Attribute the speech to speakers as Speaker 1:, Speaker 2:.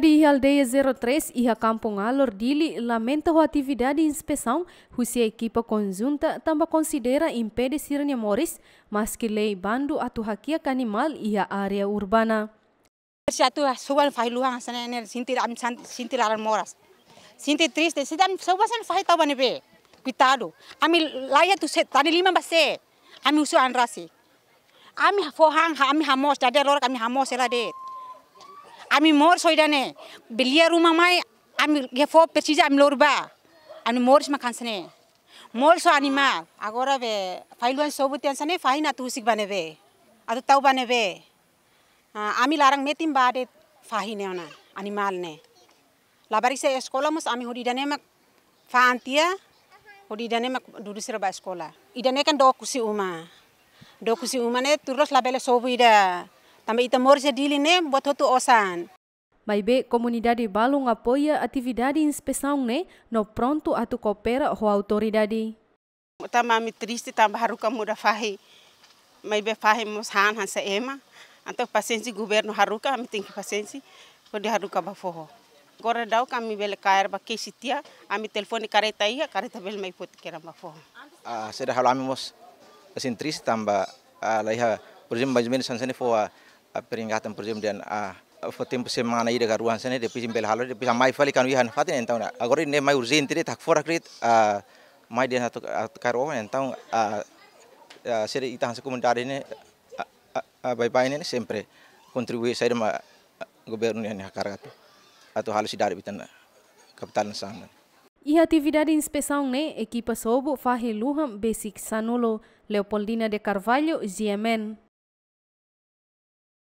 Speaker 1: di aldeia 03 e a Campo Alor Dili lamenta e a atividade de inspeção, husia equipa conjunta também considera impede Sirne moris mas que lei bando a hakia kanimal e a urbana. Satu suban fai luang sintir am sintir aran moras. Sintir triste, sidam
Speaker 2: suban fai tawa nebe. Cuidado. Ami laia tu set tani lima base. Ami usu rasi, Ami fohang, ami hamos, jadi lor kami hamos elade. আমি মোর সৈডানে বেলিয়া রুম আমায় আমি গেফ পেছি যে আমি লড়বা আমি মোর মা খানসানে মোর সো আনিমা আগরা বে ফাইল ওয়ান সবুতি আনসানে ফাইন আতু হুসিক বানেবে আতু তাও বানেবে আমি লারাং মেতিম বাদে ফাহিনে ওনা আনিমাল নে লাবারি সে স্কোলামস আমি হরিডানে মাক ফা আন্তিয়া হরিডানে মাক দুরু সেরা বা স্কোলা ইডানে কেন ডকুসি উমা ডকুসি উমা নে তুরস লাবেলে সবু ইডা Ame ita morja dili ne buat hotu
Speaker 1: osan. Mai be comunidade balung apoia atividade inspesaung ne no pronto atu kopera ho autoridade.
Speaker 3: Tama mi triste tamba haruka muda fahi. Mai be fahi mos han han sa ema. Anto pasensi governo haruka ame tem que pasensi pode haruka bafoho. Agora dau kami bela kair ba kesitia ame telefoni kareta iya, kareta bel mai pot kera bafoho.
Speaker 4: Ah, seda halami mos asin tris tamba ah laiha por exemplo mais ou foa peringatan perjem dan a fatim pese mana ida garuan sene de pisim bel halo de pisam mai fali kan wihan fatin entau na agori ne mai urzin tiri tak forak rit a mai dia satu karo entau a sere ita hansu komentari ne bai bai ne sempre kontribusi saya ma governo yang gatu atau halus dari bitan kapitalan sana
Speaker 1: Iha TV dari de ne ekipa Sobo fahe Luham Basic Sanolo, Leopoldina de Carvalho, ZMN.